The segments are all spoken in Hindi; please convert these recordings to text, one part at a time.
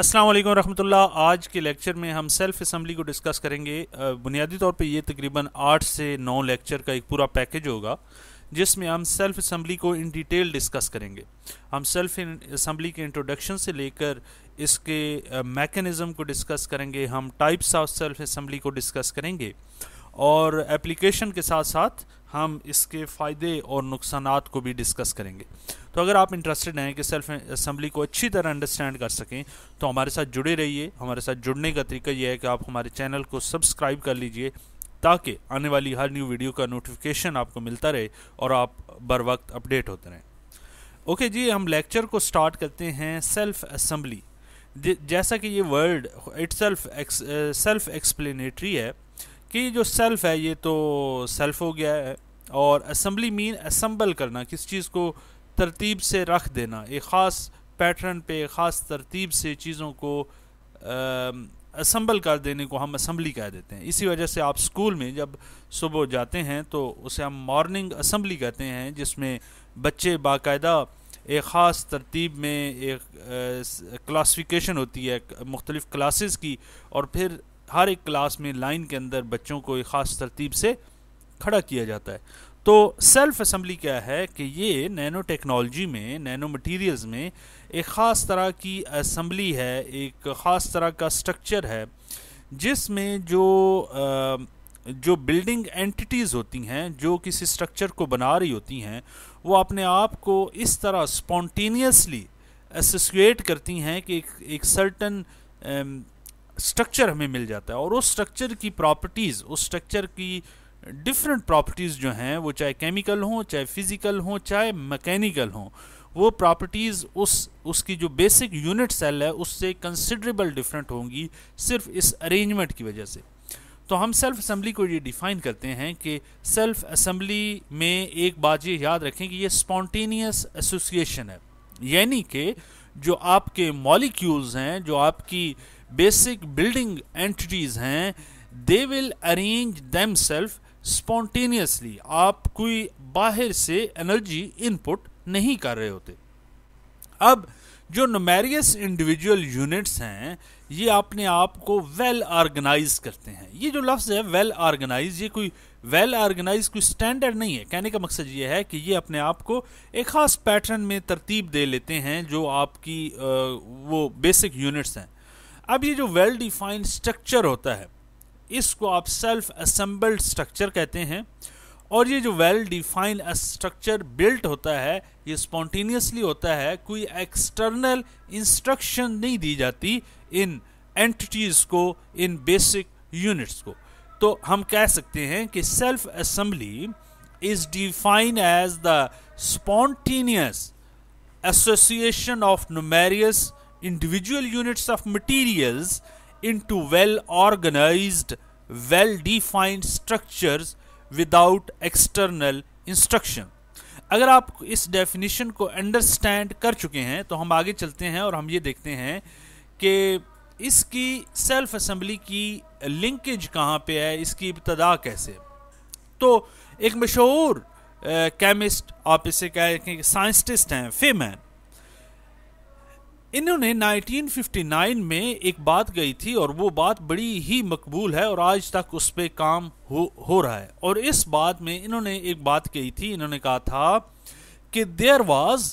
अस्सलाम वालेकुम रहमतुल्लाह आज के लेक्चर में हम सेल्फ असम्बली को डिस्कस करेंगे बुनियादी तौर पे ये तकरीबन आठ से नौ लेक्चर का एक पूरा पैकेज होगा जिसमें हम सेल्फ असम्बली को इन डिटेल डिस्कस करेंगे हम सेल्फ असम्बली के इंट्रोडक्शन से लेकर इसके मैकेनिज़्म को डिस्कस करेंगे हम टाइप्स ऑफ सेल्फ असम्बली को डिस्कस करेंगे और एप्लीकेशन के साथ साथ हम इसके फ़ायदे और नुकसान को भी डिस्कस करेंगे तो अगर आप इंटरेस्टेड हैं कि सेल्फ असम्बली को अच्छी तरह अंडरस्टैंड कर सकें तो हमारे साथ जुड़े रहिए हमारे साथ जुड़ने का तरीका यह है कि आप हमारे चैनल को सब्सक्राइब कर लीजिए ताकि आने वाली हर न्यू वीडियो का नोटिफिकेशन आपको मिलता रहे और आप बर वक्त अपडेट होते रहें ओके जी हम लेक्चर को स्टार्ट करते हैं सेल्फ असम्बली जैसा कि ये word itself self explanatory है कि जो सेल्फ है ये तो सेल्फ हो गया है और असम्बली मीन असम्बल करना किस चीज़ को तरतीब से रख देना एक ख़ास पैटर्न पे ख़ास तरतीब से चीज़ों को असम्बल कर देने को हम असम्बली कह देते हैं इसी वजह से आप स्कूल में जब सुबह जाते हैं तो उसे हम मॉर्निंग असम्बली कहते हैं जिसमें बच्चे बाकायदा एक ख़ास तरतीब में एक क्लासिफिकेशन होती है मुख्तलिफ़ क्लासेस की और फिर हर एक क्लास में लाइन के अंदर बच्चों को एक ख़ास तरतीब से खड़ा किया जाता है तो सेल्फ असम्बली क्या है कि ये नैनो टेक्नोलॉजी में नैनो मटेरियल्स में एक ख़ास तरह की असम्बली है एक ख़ास तरह का स्ट्रक्चर है जिसमें जो आ, जो बिल्डिंग एंटिटीज़ होती हैं जो किसी स्ट्रक्चर को बना रही होती हैं वो अपने आप को इस तरह स्पॉन्टेनियसली एसोसिएट करती हैं कि एक, एक सर्टन स्ट्रक्चर हमें मिल जाता है और उस स्ट्रक्चर की प्रॉपर्टीज़ उस स्ट्रक्चर की डिफरेंट प्रॉपर्टीज़ जो हैं वो चाहे केमिकल हों चाहे फिज़िकल हों चाहे मैकेनिकल हों वो प्रॉपर्टीज़ उस उसकी जो बेसिक यूनिट सेल है उससे कंसिडरेबल डिफरेंट होंगी सिर्फ इस अरेंजमेंट की वजह से तो हम सेल्फ असम्बली को ये डिफ़ाइन करते हैं कि सेल्फ असम्बली में एक बात ये याद रखें कि ये स्पॉन्टेनियस एसोसिएशन है यानी कि जो आपके मॉलिक्यूल्स हैं जो आपकी बेसिक बिल्डिंग एंटिटीज़ हैं they will arrange them self spontaneously आप कोई बाहर से एनर्जी इनपुट नहीं कर रहे होते अब जो नोमेरियस इंडिविजुअल यूनिट्स हैं ये अपने आप को वेल well ऑर्गेनाइज करते हैं ये जो लफ्ज़ है वेल well ऑर्गेनाइज ये कोई वेल well ऑर्गेनाइज कोई स्टैंडर्ड नहीं है कहने का मकसद ये है कि ये अपने आप को एक ख़ास पैटर्न में तरतीब दे लेते हैं जो आपकी वो बेसिक यूनिट्स हैं अब ये जो वेल डिफाइंड स्ट्रक्चर होता है इसको आप सेल्फ असेंबल्ड स्ट्रक्चर कहते हैं और ये जो वेल डिफाइंड स्ट्रक्चर बिल्ट होता है ये स्पॉन्टेनियसली होता है कोई एक्सटर्नल इंस्ट्रक्शन नहीं दी जाती इन एंटिटीज़ को इन बेसिक यूनिट्स को तो हम कह सकते हैं कि self assembly is defined as the spontaneous association of numerous individual units of materials into well organized, well defined structures without external instruction. अगर आप इस डेफिनेशन को अंडरस्टैंड कर चुके हैं तो हम आगे चलते हैं और हम ये देखते हैं कि इसकी सेल्फ असम्बली की लिंकेज कहाँ पे है इसकी इब्तदा कैसे तो एक मशहूर केमिस्ट आप इसे कह साइंटिस्ट हैं फेमैन इन्होंने 1959 में एक बात गई थी और वो बात बड़ी ही मकबूल है और आज तक उस पर काम हो हो रहा है और इस बात में इन्होंने एक बात कही थी इन्होंने कहा था कि there was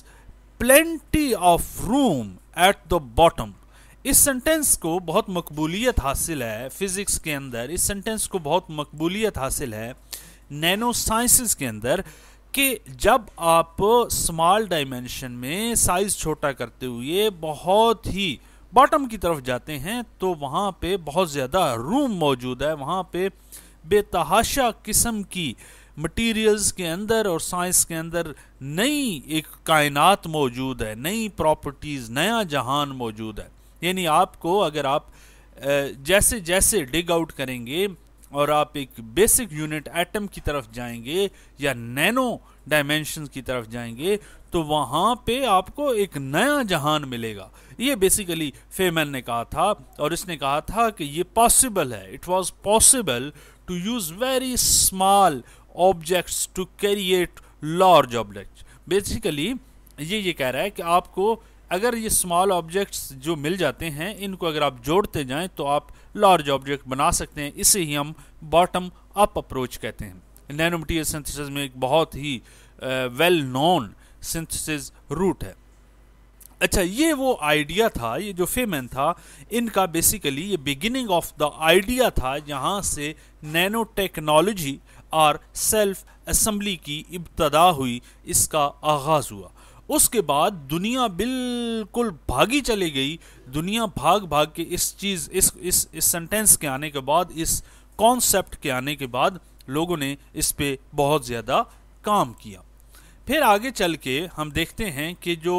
plenty of room at the bottom इस सेंटेंस को बहुत मकबूलियत हासिल है फिज़िक्स के अंदर इस सेंटेंस को बहुत मकबूलियत हासिल है नैनो साइंसिस के अंदर कि जब आप स्मॉल डायमेंशन में साइज छोटा करते हुए बहुत ही बॉटम की तरफ जाते हैं तो वहाँ पे बहुत ज़्यादा रूम मौजूद है वहाँ पे बेतहाशा किस्म की मटेरियल्स के अंदर और साइंस के अंदर नई एक कायनात मौजूद है नई प्रॉपर्टीज़ नया जहान मौजूद है यानी आपको अगर आप जैसे जैसे डिग आउट करेंगे और आप एक बेसिक यूनिट एटम की तरफ जाएंगे या नैनो डायमेंशन की तरफ जाएंगे तो वहाँ पे आपको एक नया जहान मिलेगा ये बेसिकली फेमन ने कहा था और इसने कहा था कि ये पॉसिबल है it was possible to use very small objects to create large object basically ये ये कह रहा है कि आपको अगर ये स्मॉल ऑब्जेक्ट्स जो मिल जाते हैं इनको अगर आप जोड़ते जाएं तो आप लार्ज ऑब्जेक्ट बना सकते हैं इसे ही हम बॉटम अप अप्रोच कहते हैं नैनो मटीरियल सिंथेसिस में एक बहुत ही वेल नॉन सिंथेसिस रूट है अच्छा ये वो आइडिया था ये जो फेमन था इनका बेसिकली ये बिगिनिंग ऑफ द आइडिया था जहाँ से नैनो टेक्नोलॉजी और सेल्फ असम्बली की इब्तदा हुई इसका आगाज़ हुआ उसके बाद दुनिया बिल्कुल भागी चली गई दुनिया भाग भाग के इस चीज़ इस इस इस सेंटेंस के आने के बाद इस कॉन्सेप्ट के आने के बाद लोगों ने इस पर बहुत ज़्यादा काम किया फिर आगे चल के हम देखते हैं कि जो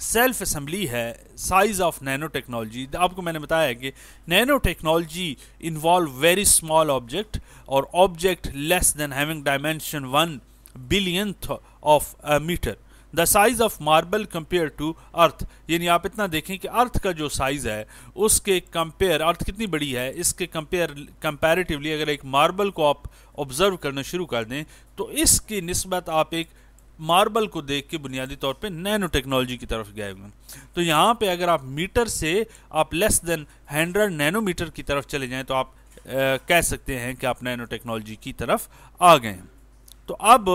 सेल्फ असेंबली है साइज ऑफ नैनो टेक्नोलॉजी आपको मैंने बताया है कि nano technology involve very small object और object less than having dimension one billionth of meter the size of marble compare to earth यानी आप इतना देखें कि अर्थ का जो साइज है उसके कंपेयर अर्थ कितनी बड़ी है इसके कंपेयर कंपेरेटिवली अगर एक मार्बल को आप ऑब्जर्व करना शुरू कर दें तो इसकी नस्बत आप एक मार्बल को देख के बुनियादी तौर पे नैनो टेक्नोलॉजी की तरफ गए हुए तो यहाँ पे अगर आप मीटर से आप लेस देन हंड्रेड नैनोमीटर की तरफ चले जाएँ तो आप आ, uh, कह सकते हैं कि आप नैनो टेक्नोलॉजी की तरफ आ गए हैं तो अब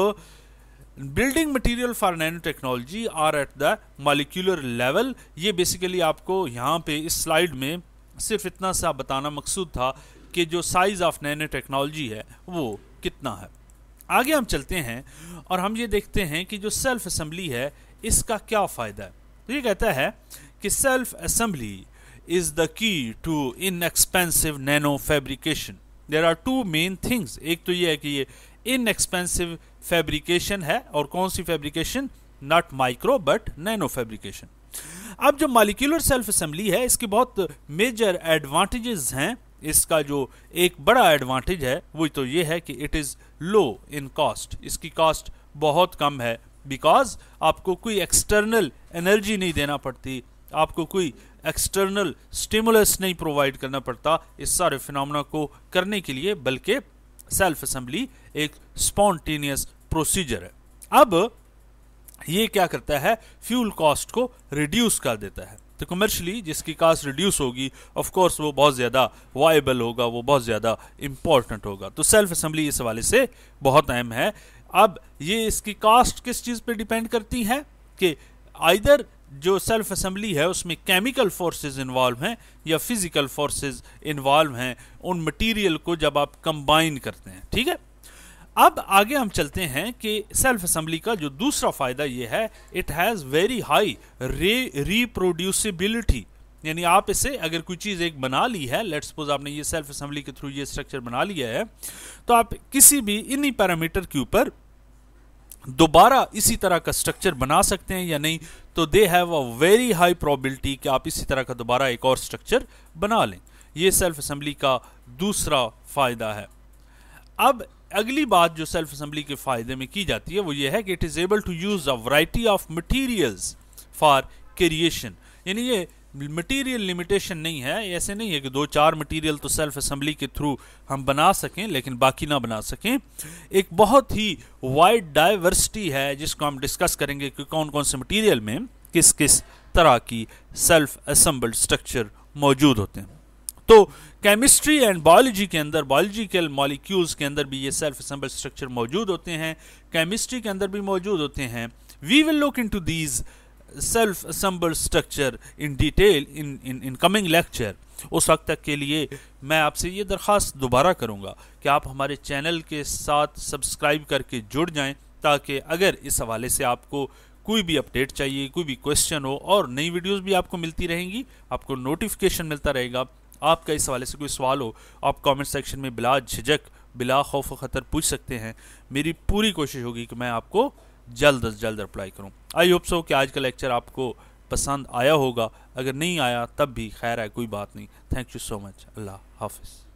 building material for nano technology are at the molecular level ये बेसिकली आपको यहाँ पे इस स्लाइड में सिर्फ इतना सा बताना मकसूद था कि जो साइज़ ऑफ नैनो टेक्नोलॉजी है वो कितना है आगे हम चलते हैं और हम ये देखते हैं कि जो सेल्फ असम्बली है इसका क्या फ़ायदा है तो ये कहता है कि self assembly is the key to inexpensive nano fabrication there are two main things एक तो ये है कि ये इनएक्सपेंसिव फैब्रिकेशन है और कौन सी fabrication not micro but nano fabrication अब जो मालिक्यूलर सेल्फ असेंबली है इसके बहुत मेजर एडवांटेजेस हैं इसका जो एक बड़ा एडवांटेज है वो तो ये है कि it is low in cost इसकी कॉस्ट बहुत कम है बिकॉज आपको कोई एक्सटर्नल एनर्जी नहीं देना पड़ती आपको कोई एक्सटर्नल स्टिमुलस नहीं प्रोवाइड करना पड़ता इस सारे फिनमना को करने के लिए बल्कि सेल्फ असेंबली एक स्पॉन्टेनियस प्रोसीजर है अब ये क्या करता है फ्यूल कॉस्ट को रिड्यूस कर देता है तो कमर्शली जिसकी कास्ट रिड्यूस होगी ऑफ कोर्स वो बहुत ज़्यादा वाइबल होगा वो बहुत ज़्यादा इम्पॉर्टेंट होगा तो सेल्फ असम्बली इस हवाले से बहुत अहम है अब ये इसकी कास्ट किस चीज़ पे डिपेंड करती है कि आइदर जो सेल्फ असम्बली है उसमें केमिकल फोर्सेस इन्वॉल्व हैं या फिज़िकल फोर्सेस इन्वॉल्व हैं उन मटेरियल को जब आप कंबाइन करते हैं ठीक है अब आगे हम चलते हैं कि सेल्फ असम्बली का जो दूसरा फ़ायदा यह है it has very high re reproducibility यानी आप इसे अगर कोई चीज़ एक बना ली है लेट सपोज आपने ये सेल्फ असेंबली के थ्रू ये स्ट्रक्चर बना लिया है तो आप किसी भी इन्हीं पैरामीटर के ऊपर दोबारा इसी तरह का स्ट्रक्चर बना सकते हैं या नहीं तो they have a very high probability कि आप इसी तरह का दोबारा एक और स्ट्रक्चर बना लें ये सेल्फ असम्बली का दूसरा फ़ायदा है अब अगली बात जो सेल्फ असम्बली के फ़ायदे में की जाती है वो ये है कि it is able to use a variety of materials for creation यानी ये मटेरियल लिमिटेशन नहीं है ऐसे नहीं है कि दो चार मटेरियल तो सेल्फ असम्बली के थ्रू हम बना सकें लेकिन बाकी ना बना सकें एक बहुत ही वाइड डाइवर्सिटी है जिसको हम डिस्कस करेंगे कि कौन कौन से मटेरियल में किस किस तरह की सेल्फ असम्बल्ड स्ट्रक्चर मौजूद होते हैं तो केमिस्ट्री एंड बायोलॉजी के अंदर बायोलॉजिकल मॉलिक्यूल्स के अंदर भी ये सेल्फ असम्बल स्ट्रक्चर मौजूद होते हैं केमिस्ट्री के अंदर भी मौजूद होते हैं we will look into these self assemble structure in detail in in in coming lecture उस वक्त तक के लिए मैं आपसे ये दरख्वास्त दोबारा करूँगा कि आप हमारे चैनल के साथ सब्सक्राइब करके जुड़ जाएँ ताकि अगर इस हवाले से आपको कोई भी अपडेट चाहिए कोई भी क्वेश्चन हो और नई वीडियोज़ भी आपको मिलती रहेंगी आपको नोटिफिकेशन मिलता रहेगा आपका इस हवाले से कोई सवाल हो आप कॉमेंट सेक्शन में बिला झिझक बिला खौफ ख़तर पूछ सकते हैं मेरी पूरी कोशिश होगी कि मैं आपको जल्द अज जल्द अप्लाई करूँ आई होप सो कि आज का लेक्चर आपको पसंद आया होगा अगर नहीं आया तब भी खैर है कोई बात नहीं थैंक यू सो मच अल्लाह हाफिज़